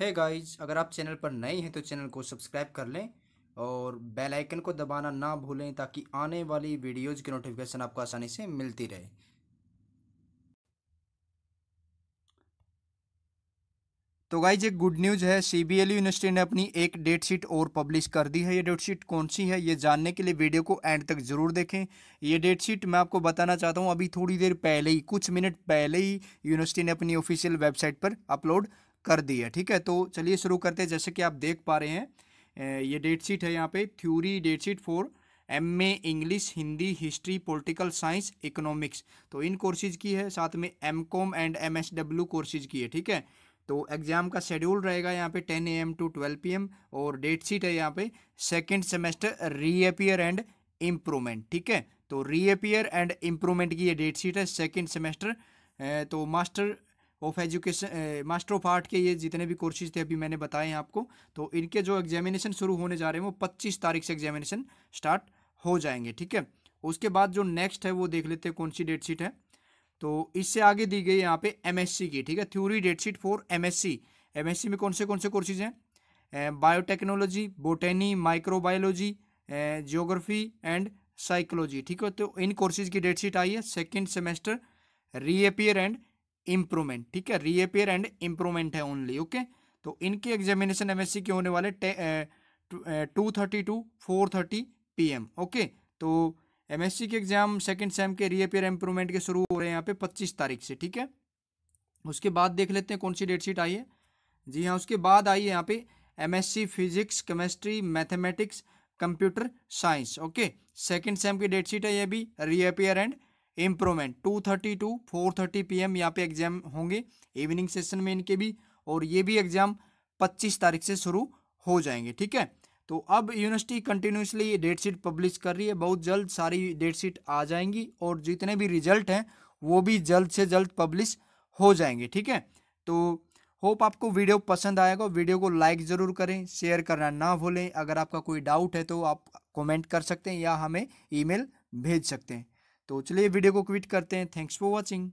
hey guys अगर आप channel पर नए हैं तो चैनल को सब्सक्राइब कर लें और बेल आइकन को दबाना ना भूलें ताकि आने वाली वीडियोज़ की नोटिफिकेशन आपको आसानी से मिलती रहे तो गाइज एक गुड न्यूज़ है सी बी एल यूनिवर्सिटी ने अपनी एक डेट शीट और पब्लिश कर दी है ये डेट शीट कौन सी है ये जानने के लिए वीडियो को एंड तक ज़रूर देखें ये डेट शीट मैं आपको बताना चाहता हूँ अभी थोड़ी देर पहले ही कुछ मिनट पहले ही यूनिवर्सिटी ने अपनी ऑफिशियल वेबसाइट पर अपलोड कर दी है ठीक है तो चलिए शुरू करते हैं जैसे कि आप देख पा रहे हैं ये डेट शीट है यहाँ पे theory date sheet for M A English Hindi history political science economics तो इन कोर्सेज की है साथ में M com and M S W courses की है ठीक है तो एग्ज़ाम का शेड्यूल रहेगा यहाँ पे 10 एम टू 12 एम और डेट शीट है यहाँ पे second semester reappear and improvement ठीक है तो रीअपियर एंड इम्प्रूवमेंट की ये डेट शीट है सेकेंड सेमेस्टर तो master of education master of art के ये जितने भी कोर्सेज थे अभी मैंने बताए हैं आपको तो इनके जो एग्जामिनेशन शुरू होने जा रहे हैं वो पच्चीस तारीख से एग्जामिनेशन स्टार्ट हो जाएंगे ठीक है उसके बाद जो नेक्स्ट है वो देख लेते हैं कौन सी डेट शीट है तो इससे आगे दी गई यहाँ पे एमएससी की ठीक है theory date sheet for MSc MSc में कौन से कौन से कोर्सेज हैं biotechnology botany microbiology geography and psychology ठीक है तो इन कोर्सेज की डेट शीट आई है second semester reappear and improvement ठीक है रीअपेयर एंड इम्प्रूवमेंट है ओनली ओके तो इनके एग्जामिनेशन एमएससी के होने वाले two thirty to four thirty P okay तो एमएससी के एग्जाम सेकंड सेम के रीअपेयर इम्प्रूवमेंट के शुरू हो रहे हैं यहाँ पे पच्चीस तारीख से ठीक है उसके बाद देख लेते हैं कौन सी डेट शीट आई है जी हाँ उसके बाद आई है यहाँ पे MSc physics chemistry mathematics computer science okay second sem की डेट शीट है ये भी reappear and improvement two thirty to four thirty P M यहाँ पे एग्जाम होंगे इवनिंग सेशन में इनके भी और ये भी एग्जाम पच्चीस तारीख से शुरू हो जाएंगे ठीक है तो अब university continuously date sheet publish कर रही है बहुत जल्द सारी डेट शीट आ जाएंगी और जितने भी रिजल्ट हैं वो भी जल्द से जल्द पब्लिश हो जाएंगे ठीक है तो होप आपको वीडियो पसंद आएगा वीडियो को लाइक ज़रूर करें शेयर करना ना भूलें अगर आपका कोई डाउट है तो आप कमेंट कर सकते हैं या हमें ईमेल भेज सकते हैं तो चलिए वीडियो को क्विट करते हैं थैंक्स फॉर वॉचिंग